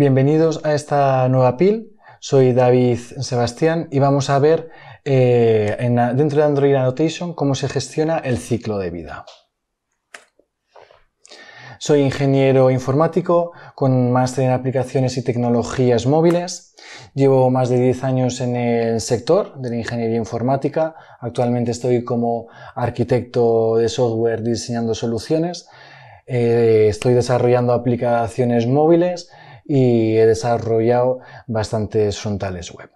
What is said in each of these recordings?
Bienvenidos a esta nueva PIL. Soy David Sebastián y vamos a ver eh, dentro de Android Annotation cómo se gestiona el ciclo de vida. Soy ingeniero informático con máster en aplicaciones y tecnologías móviles. Llevo más de 10 años en el sector de la ingeniería informática. Actualmente estoy como arquitecto de software diseñando soluciones. Eh, estoy desarrollando aplicaciones móviles y he desarrollado bastantes frontales web.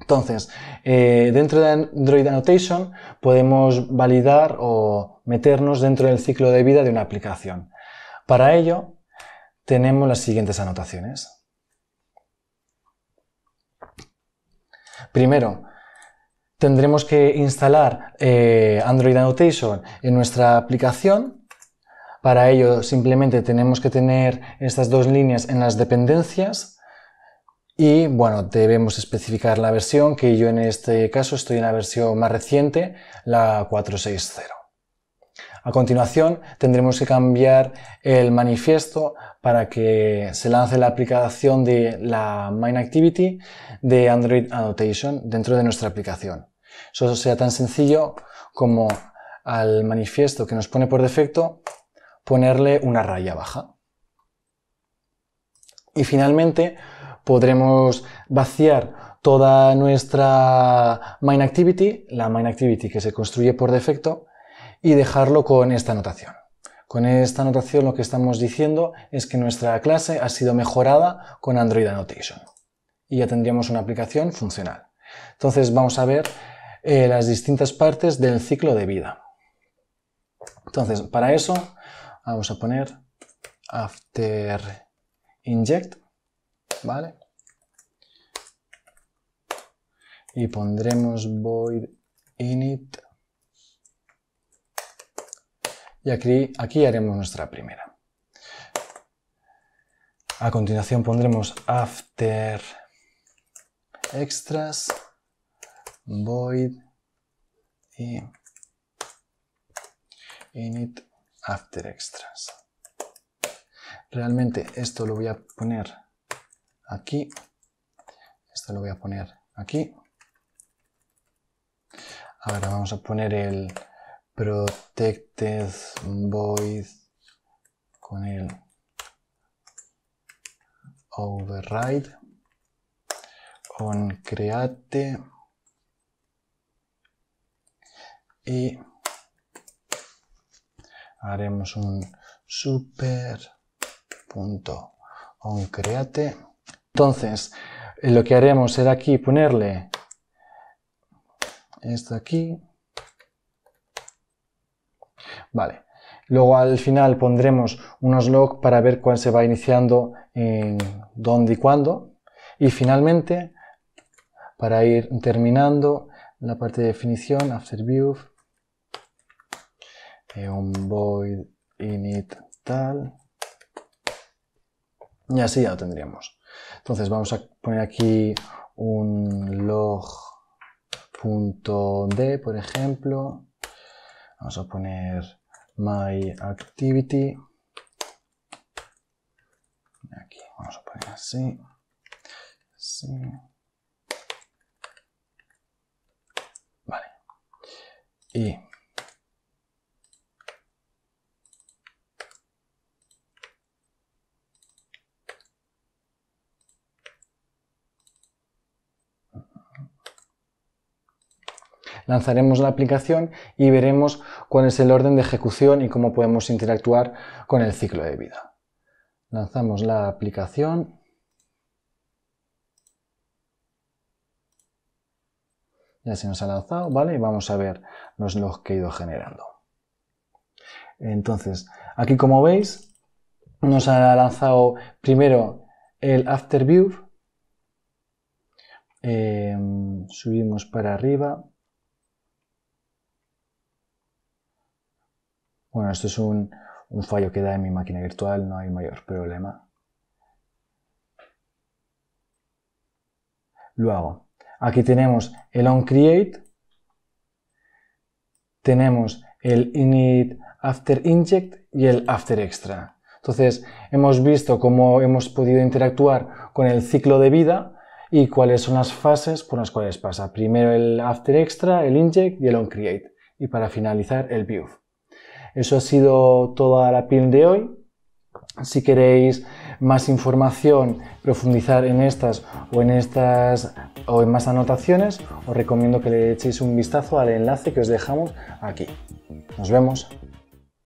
Entonces, eh, dentro de Android Annotation podemos validar o meternos dentro del ciclo de vida de una aplicación. Para ello, tenemos las siguientes anotaciones. Primero, tendremos que instalar eh, Android Annotation en nuestra aplicación para ello simplemente tenemos que tener estas dos líneas en las dependencias y bueno, debemos especificar la versión, que yo en este caso estoy en la versión más reciente, la 460. A continuación tendremos que cambiar el manifiesto para que se lance la aplicación de la Main Activity de Android Annotation dentro de nuestra aplicación. Eso sea tan sencillo como al manifiesto que nos pone por defecto ponerle una raya baja. Y finalmente podremos vaciar toda nuestra activity la activity que se construye por defecto, y dejarlo con esta anotación. Con esta anotación lo que estamos diciendo es que nuestra clase ha sido mejorada con Android Annotation y ya tendríamos una aplicación funcional. Entonces vamos a ver eh, las distintas partes del ciclo de vida. Entonces, para eso Vamos a poner after inject, ¿vale? Y pondremos void init. Y aquí, aquí haremos nuestra primera. A continuación pondremos after extras void init After Extras. Realmente esto lo voy a poner aquí. Esto lo voy a poner aquí. Ahora vamos a poner el Protected Void con el Override on Create y haremos un super punto Entonces, eh, lo que haremos será aquí ponerle esto aquí. Vale. Luego al final pondremos unos log para ver cuál se va iniciando en dónde y cuándo. Y finalmente, para ir terminando la parte de definición, after view, eh, un void init tal. Y así ya lo tendríamos. Entonces vamos a poner aquí un log.d, por ejemplo. Vamos a poner my activity. Aquí vamos a poner así. así. Vale. Y lanzaremos la aplicación y veremos cuál es el orden de ejecución y cómo podemos interactuar con el ciclo de vida. Lanzamos la aplicación. Ya se nos ha lanzado, ¿vale? Y vamos a ver los logs que he ido generando. Entonces, aquí como veis, nos ha lanzado primero el After View. Em, subimos para arriba Bueno, esto es un, fallo que da en mi máquina virtual, no hay mayor problema. Luego, aquí tenemos el onCreate, tenemos el init after inject y el after extra. Entonces, hemos visto cómo hemos podido interactuar con el ciclo de vida y cuáles son las fases por las cuales pasa. Primero el after extra, el inject y el onCreate. Y para finalizar, el view. Eso ha sido toda la PIN de hoy. Si queréis más información, profundizar en estas o en estas o en más anotaciones, os recomiendo que le echéis un vistazo al enlace que os dejamos aquí. Nos vemos.